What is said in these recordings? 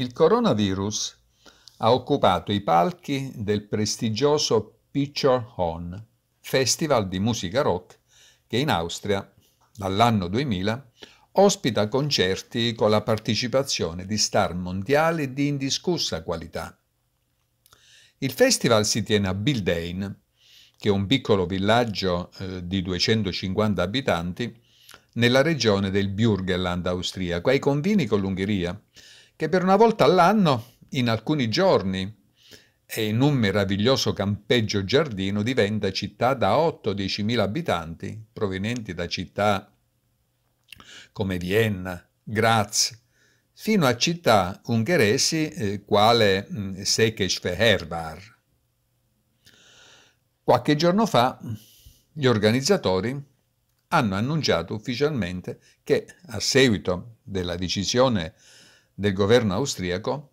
Il coronavirus ha occupato i palchi del prestigioso Picture On, festival di musica rock che in Austria, dall'anno 2000, ospita concerti con la partecipazione di star mondiali di indiscussa qualità. Il festival si tiene a Bildane, che è un piccolo villaggio eh, di 250 abitanti, nella regione del Burgenland austriaco, ai confini con l'Ungheria, che per una volta all'anno, in alcuni giorni e in un meraviglioso campeggio giardino, diventa città da 8-10 mila abitanti, provenienti da città come Vienna, Graz, fino a città ungheresi eh, quale mm, Székesfehérvár. Qualche giorno fa gli organizzatori hanno annunciato ufficialmente che, a seguito della decisione del governo austriaco,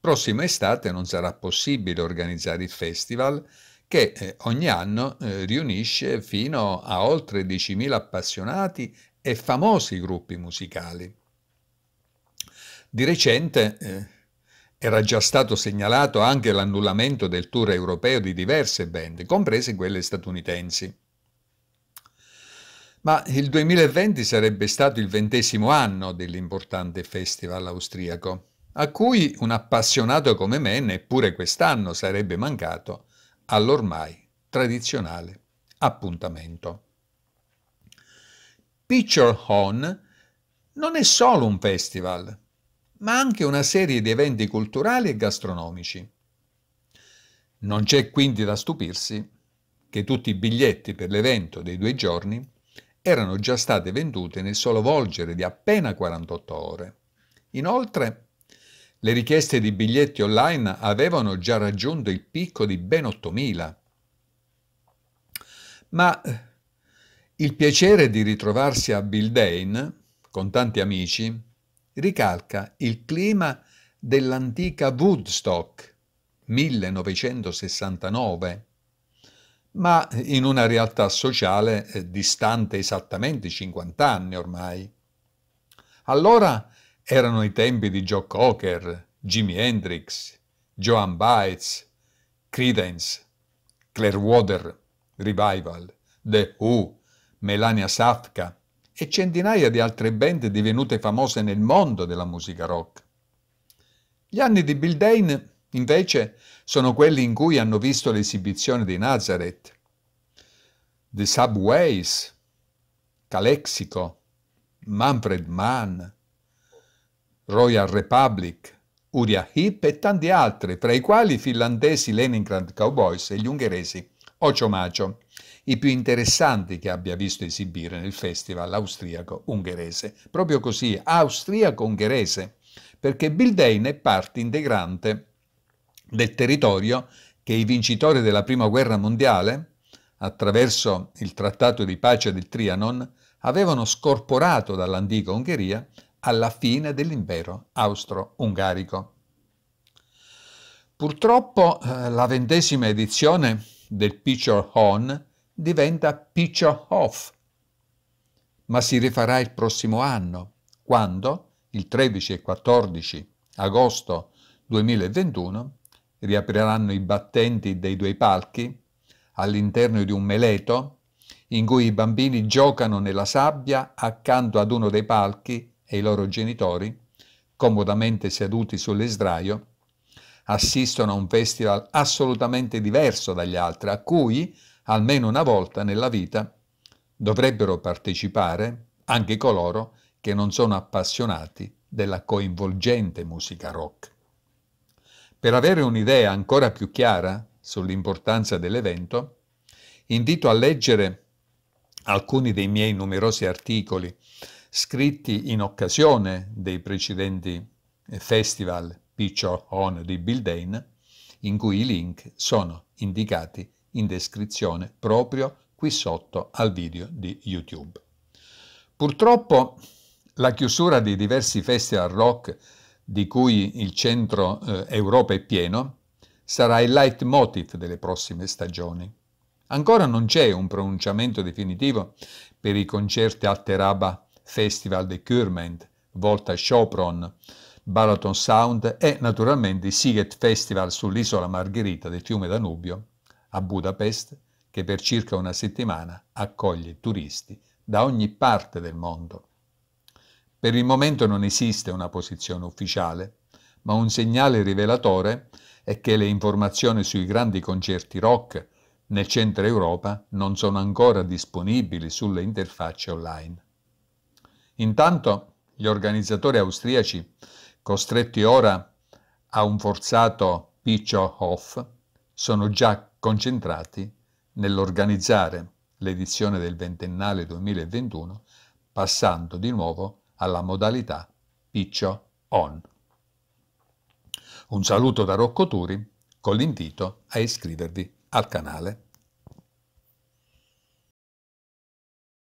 prossima estate non sarà possibile organizzare il festival che eh, ogni anno eh, riunisce fino a oltre 10.000 appassionati e famosi gruppi musicali. Di recente eh, era già stato segnalato anche l'annullamento del tour europeo di diverse band, comprese quelle statunitensi. Ma il 2020 sarebbe stato il ventesimo anno dell'importante festival austriaco, a cui un appassionato come me neppure quest'anno sarebbe mancato all'ormai tradizionale appuntamento. Picture On non è solo un festival, ma anche una serie di eventi culturali e gastronomici. Non c'è quindi da stupirsi che tutti i biglietti per l'evento dei due giorni erano già state vendute nel solo volgere di appena 48 ore. Inoltre, le richieste di biglietti online avevano già raggiunto il picco di ben 8.000. Ma eh, il piacere di ritrovarsi a Bildane, con tanti amici, ricalca il clima dell'antica Woodstock 1969, ma in una realtà sociale eh, distante esattamente 50 anni ormai. Allora erano i tempi di Joe Cocker, Jimi Hendrix, Joan Baez, Credence, Clearwater Revival, The Who, Melania Safka e centinaia di altre band divenute famose nel mondo della musica rock. Gli anni di Bill Dane Invece sono quelli in cui hanno visto l'esibizione di Nazareth, The Subways, Calexico, Manfred Mann, Royal Republic, Uriah Heep e tanti altri, tra i quali i finlandesi Leningrad Cowboys e gli ungheresi Ocho Macho, i più interessanti che abbia visto esibire nel festival austriaco-ungherese. Proprio così, austriaco-ungherese, perché Bill Dane è parte integrante del territorio che i vincitori della Prima Guerra Mondiale, attraverso il Trattato di pace del Trianon, avevano scorporato dall'antica Ungheria alla fine dell'impero austro-ungarico. Purtroppo eh, la ventesima edizione del Picture Hon diventa Picture Hof, ma si rifarà il prossimo anno, quando, il 13 e 14 agosto 2021, riapriranno i battenti dei due palchi all'interno di un meleto in cui i bambini giocano nella sabbia accanto ad uno dei palchi e i loro genitori, comodamente seduti sull'esdraio, assistono a un festival assolutamente diverso dagli altri, a cui almeno una volta nella vita dovrebbero partecipare anche coloro che non sono appassionati della coinvolgente musica rock. Per avere un'idea ancora più chiara sull'importanza dell'evento, invito a leggere alcuni dei miei numerosi articoli scritti in occasione dei precedenti festival Picture On di Bill Dane, in cui i link sono indicati in descrizione proprio qui sotto al video di YouTube. Purtroppo la chiusura di diversi festival rock di cui il centro eh, Europa è pieno, sarà il leitmotiv delle prossime stagioni. Ancora non c'è un pronunciamento definitivo per i concerti al Teraba Festival de Curment, Volta Chopron, Balaton Sound e naturalmente il Siget Festival sull'isola Margherita del fiume Danubio a Budapest, che per circa una settimana accoglie turisti da ogni parte del mondo. Per il momento non esiste una posizione ufficiale, ma un segnale rivelatore è che le informazioni sui grandi concerti rock nel centro Europa non sono ancora disponibili sulle interfacce online. Intanto gli organizzatori austriaci, costretti ora a un forzato piccio off, sono già concentrati nell'organizzare l'edizione del ventennale 2021, passando di nuovo alla modalità piccio on. Un saluto da Rocco Turi con l'invito a iscrivervi al canale.